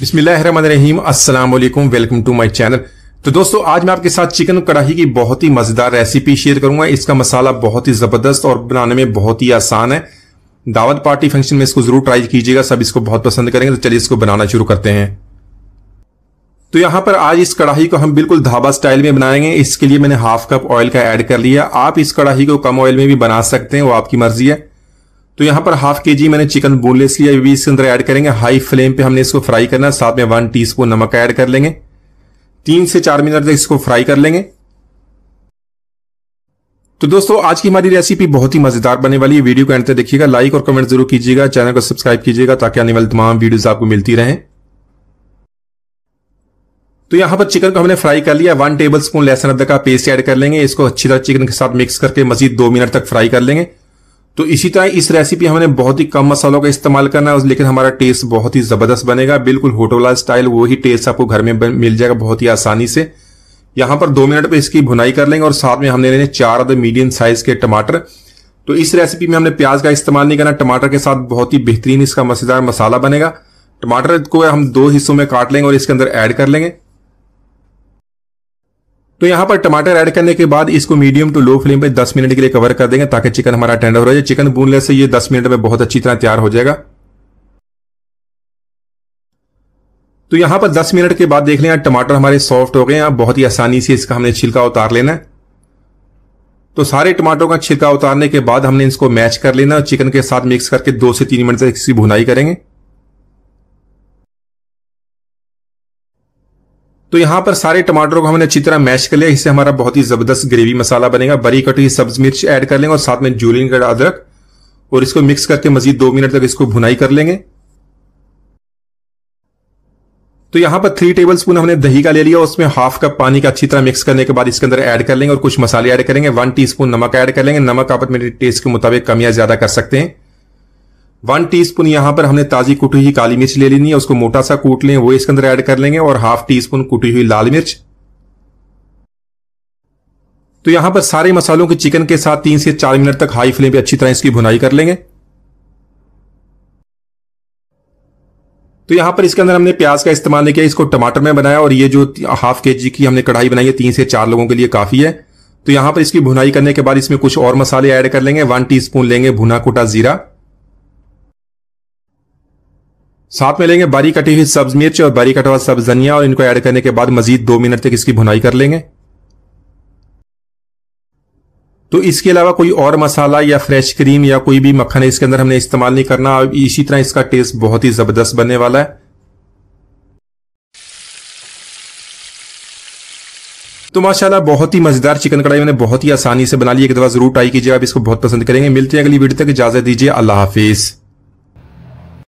बिस्मिल्लाहिर्रहमानिर्रहीम अस्सलाम वालेकुम वेलकम टू माय चैनल तो दोस्तों आज मैं आपके साथ चिकन कढ़ाई की बहुत ही मज़ेदार रेसिपी शेयर करूंगा इसका मसाला बहुत ही ज़बरदस्त और बनाने में बहुत ही आसान है दावत पार्टी फंक्शन में इसको ज़रूर ट्राई कीजिएगा सब इसको बहुत पसंद करेंगे तो चलिए इसको बनाना शुरू करते हैं तो यहाँ पर आज इस कढ़ाई को हम बिल्कुल धाबा स्टाइल में बनाएंगे इसके लिए मैंने हाफ कप ऑयल का ऐड कर लिया आप इस कढ़ाई को कम ऑयल में भी बना सकते हैं वो आपकी मर्जी है तो यहाँ पर हाफ के जी मैंने चिकन बोनलेस लिया भी इसके अंदर ऐड करेंगे हाई फ्लेम पे हमने इसको फ्राई करना साथ में वन टीस्पून नमक ऐड कर लेंगे तीन से चार मिनट तक इसको फ्राई कर लेंगे तो दोस्तों आज की हमारी रेसिपी बहुत ही मजेदार बनने वाली है वीडियो को एंड तक देखिएगा लाइक और कमेंट जरूर कीजिएगा चैनल को सब्सक्राइब कीजिएगा ताकि आने वाली तमाम वीडियोज आपको मिलती रहे तो यहां पर चिकन को हमने फ्राई कर लिया वन टेबल स्पून लहसुन अदरक का पेस्ट ऐड कर लेंगे इसको अच्छी तरह चिकन के साथ मिक्स करके मजीद दो मिनट तक फ्राई कर लेंगे तो इसी तरह इस रेसिपी हमने बहुत ही कम मसालों का इस्तेमाल करना है लेकिन हमारा टेस्ट बहुत ही जबरदस्त बनेगा बिल्कुल होटोला स्टाइल वही टेस्ट आपको घर में मिल जाएगा बहुत ही आसानी से यहाँ पर दो मिनट पर इसकी भुनाई कर लेंगे और साथ में हमने लेने चार अदर मीडियम साइज के टमाटर तो इस रेसिपी में हमने प्याज का इस्तेमाल नहीं करना टमाटर के साथ बहुत ही बेहतरीन इसका मसेदार मसाला बनेगा टमाटर को हम दो हिस्सों में काट लेंगे और इसके अंदर ऐड कर लेंगे तो यहाँ पर टमाटर ऐड करने के बाद इसको मीडियम टू लो फ्लेम पे 10 मिनट के लिए कवर कर देंगे ताकि चिकन हमारा टेंडर हो जाए चिकन भूनने से ये 10 मिनट में बहुत अच्छी तरह तैयार हो जाएगा तो यहाँ पर 10 मिनट के बाद देख लें टमाटर हमारे सॉफ्ट हो गए हैं बहुत ही आसानी से इसका हमने छिलका उतार लेना है तो सारे टमाटरों का छिलका उतारने के बाद हमने इसको मैच कर लेना और चिकन के साथ मिक्स करके दो से तीन मिनट तक इसकी भुनाई करेंगे तो यहाँ पर सारे टमाटरों को हमने अच्छी तरह मैश कर लिया इससे हमारा बहुत ही जबरदस्त ग्रेवी मसाला बनेगा बरी कटी सब्ज मिर्च ऐड कर लेंगे और साथ में जूलिन का अदरक और इसको मिक्स करके मजीद दो मिनट तक इसको भुनाई कर लेंगे तो यहां पर थ्री टेबल स्पून हमने दही का ले लिया उसमें हाफ कप पानी का अच्छी तरह मिक्स करने के बाद इसके अंदर ऐड कर लेंगे और कुछ मसाले ऐड करेंगे वन टीस्पून नमक ऐड कर लेंगे नमक आप अपने टेस्ट के मुताबिक कम या ज्यादा कर सकते हैं वन टीस्पून यहां पर हमने ताजी कुटी हुई काली मिर्च ले लेनी है उसको मोटा सा कूट लें वो इसके अंदर ऐड कर लेंगे और हाफ टी स्पून कुटी हुई लाल मिर्च तो यहां पर सारे मसालों के चिकन के साथ तीन से चार मिनट तक हाई फ्लेम पे अच्छी तरह इसकी भुनाई कर लेंगे तो यहां पर इसके अंदर हमने प्याज का इस्तेमाल नहीं किया इसको टमाटर में बनाया और ये जो हाफ के जी की हमने कढ़ाई बनाई है तीन से चार लोगों के लिए काफी है तो यहां पर इसकी भुनाई करने के बाद इसमें कुछ और मसाले ऐड कर लेंगे वन टीस्पून लेंगे भुना कुटा जीरा साथ में लेंगे बारी कटी हुई सब्ज मिर्च और बारी कटा हुआ सब्ज धनिया और इनको ऐड करने के बाद मजीद दो मिनट तक इसकी भुनाई कर लेंगे तो इसके अलावा कोई और मसाला या फ्रेश क्रीम या कोई भी मक्खन है इसके अंदर हमने इस्तेमाल नहीं करना इसी तरह इसका टेस्ट बहुत ही जबरदस्त बनने वाला है तो माशाला बहुत ही मजेदार चिकन कढ़ाई मैंने बहुत ही आसानी से बना ली एक दफा जरूर ट्राई कीजिए आप इसको बहुत पसंद करेंगे मिलते हैं अगली वीडियो तक इजाजत दीजिए अल्लाह हाफिज़